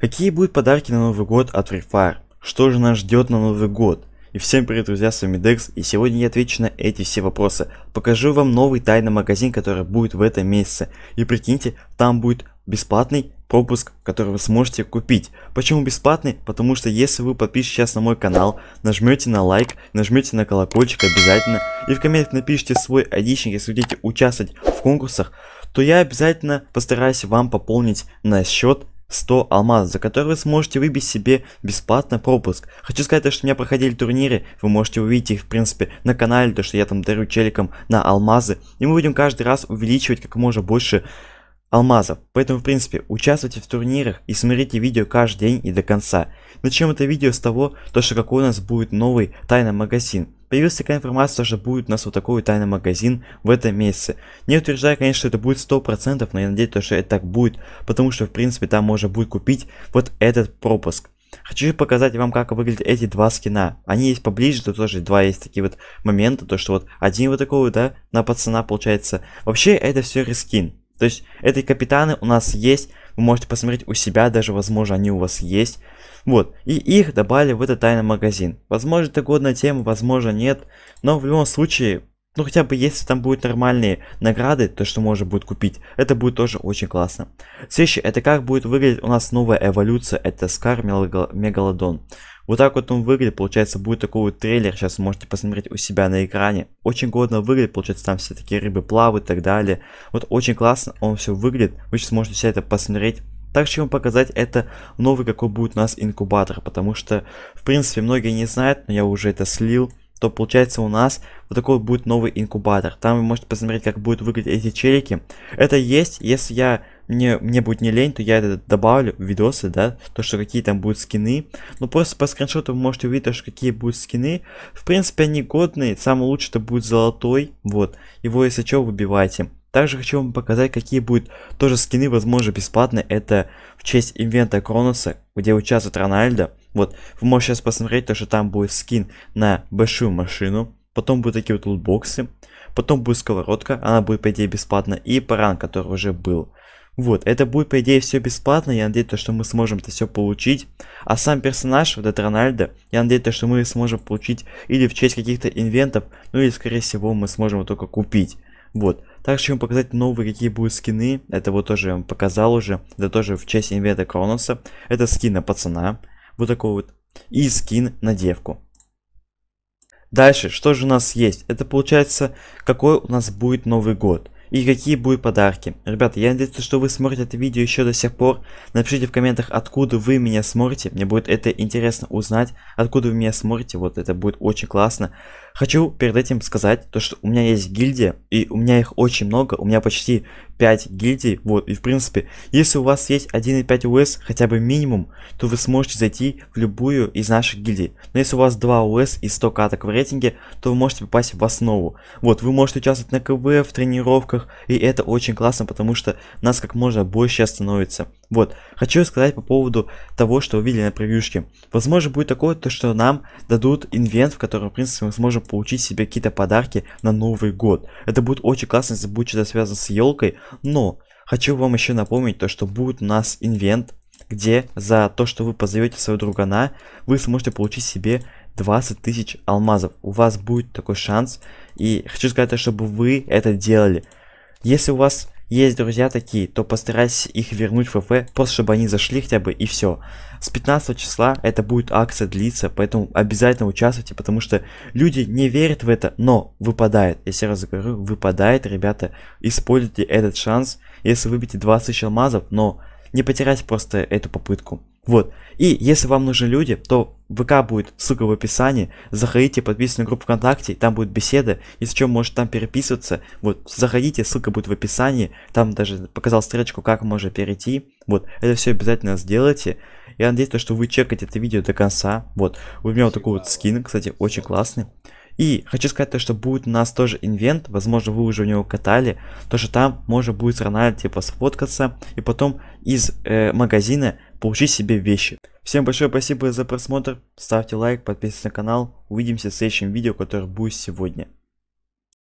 Какие будут подарки на Новый год от Free Fire? Что же нас ждет на Новый год? И всем привет, друзья, с вами Декс, и сегодня я отвечу на эти все вопросы. Покажу вам новый тайный магазин, который будет в этом месяце. И прикиньте, там будет бесплатный пропуск, который вы сможете купить. Почему бесплатный? Потому что если вы подпишетесь сейчас на мой канал, нажмете на лайк, нажмете на колокольчик обязательно, и в комментах напишите свой айдишник, если хотите участвовать в конкурсах, то я обязательно постараюсь вам пополнить на счет 100 алмаз, за которые вы сможете выбить себе бесплатно пропуск. Хочу сказать, то, что у меня проходили турниры, вы можете увидеть их, в принципе, на канале, то, что я там дарю челикам на алмазы. И мы будем каждый раз увеличивать как можно больше алмазов. Поэтому, в принципе, участвуйте в турнирах и смотрите видео каждый день и до конца. Начнем это видео с того, то, что какой у нас будет новый тайный магазин. Появилась такая информация, что будет у нас вот такой тайный магазин в этом месяце. Не утверждаю, конечно, что это будет 100%, но я надеюсь, что это так будет, потому что, в принципе, там можно будет купить вот этот пропуск. Хочу показать вам, как выглядят эти два скина. Они есть поближе, тут тоже два есть такие вот моменты, то что вот один вот такой, вот да, на пацана получается. Вообще, это все рескин. То есть, эти капитаны у нас есть, вы можете посмотреть у себя, даже, возможно, они у вас есть. Вот, и их добавили в этот тайный магазин. Возможно, это годная тема, возможно, нет. Но в любом случае, ну хотя бы если там будут нормальные награды, то что можно будет купить, это будет тоже очень классно. Следующее, это как будет выглядеть у нас новая эволюция, это Скар Мегалодон. Вот так вот он выглядит, получается, будет такой вот трейлер, сейчас можете посмотреть у себя на экране. Очень годно выглядит, получается, там все такие рыбы плавают и так далее. Вот очень классно он все выглядит, вы сейчас можете все это посмотреть также вам показать это новый какой будет у нас инкубатор, потому что в принципе многие не знают, но я уже это слил, то получается у нас вот такой будет новый инкубатор. Там вы можете посмотреть, как будут выглядеть эти челики. Это есть, если я мне, мне будет не лень, то я это добавлю в видосы, да, то, что какие там будут скины. Ну, просто по скриншоту вы можете увидеть, что какие будут скины. В принципе, они годные, самый лучший это будет золотой, вот. Его, если что, выбивайте. Также хочу вам показать, какие будут тоже скины, возможно, бесплатные. Это в честь инвента Кроноса, где участвует Рональдо. Вот, вы можете сейчас посмотреть, то, что там будет скин на большую машину. Потом будут такие вот лутбоксы. Потом будет сковородка, она будет, по идее, бесплатно. И паран, который уже был. Вот, это будет, по идее, все бесплатно. Я надеюсь, то, что мы сможем это все получить. А сам персонаж, вот этот Рональдо, я надеюсь, то, что мы сможем получить или в честь каких-то инвентов, ну или, скорее всего, мы сможем его только купить. Вот. Также хочу вам показать новые какие будут скины. Это вот тоже я вам показал уже. Это тоже в честь инвента Кроноса. Это скин на пацана. Вот такой вот. И скин на девку. Дальше, что же у нас есть? Это получается, какой у нас будет Новый год и какие будут подарки. Ребята, я надеюсь, что вы смотрите это видео еще до сих пор. Напишите в комментах, откуда вы меня смотрите. Мне будет это интересно узнать, откуда вы меня смотрите. Вот это будет очень классно. Хочу перед этим сказать, то что у меня есть гильдия, и у меня их очень много. У меня почти 5 гильдий. Вот, и в принципе, если у вас есть 1,5 УС, хотя бы минимум, то вы сможете зайти в любую из наших гильдий. Но если у вас 2 УС и 100 каток в рейтинге, то вы можете попасть в основу. Вот, вы можете участвовать на КВ, в тренировках, рамках, и это очень классно, потому что нас как можно больше становится. Вот, хочу сказать по поводу того, что увидели на превьюшке. Возможно, будет такое, то что нам дадут инвент, в котором, в принципе, мы сможем получить себе какие-то подарки на Новый год. Это будет очень классно, если будет что-то связано с елкой, но... Хочу вам еще напомнить то, что будет у нас инвент, где за то, что вы позовете своего другана, вы сможете получить себе 20 тысяч алмазов. У вас будет такой шанс. И хочу сказать, чтобы вы это делали. Если у вас есть друзья такие, то постарайся их вернуть в ФФ, просто чтобы они зашли хотя бы и все. С 15 числа это будет акция длиться, поэтому обязательно участвуйте, потому что люди не верят в это, но выпадает. Я себе говорю, выпадает, ребята, используйте этот шанс, если выбьете 20 алмазов, но не потерять просто эту попытку. Вот. И если вам нужны люди, то ВК будет, ссылка в описании. Заходите, подписывайтесь на группу ВКонтакте, там будет беседа, если что, можете там переписываться. Вот, заходите, ссылка будет в описании. Там даже показал стрелочку, как можно перейти. Вот, это все обязательно сделайте. Я надеюсь, то, что вы чекаете это видео до конца. Вот, у меня вот такой вот скин, кстати, очень классный. И хочу сказать то, что будет у нас тоже инвент, возможно вы уже у него катали, то что там можно будет с Рональдо типа сфоткаться и потом из э, магазина получи себе вещи. Всем большое спасибо за просмотр, ставьте лайк, подписывайтесь на канал, увидимся в следующем видео, которое будет сегодня.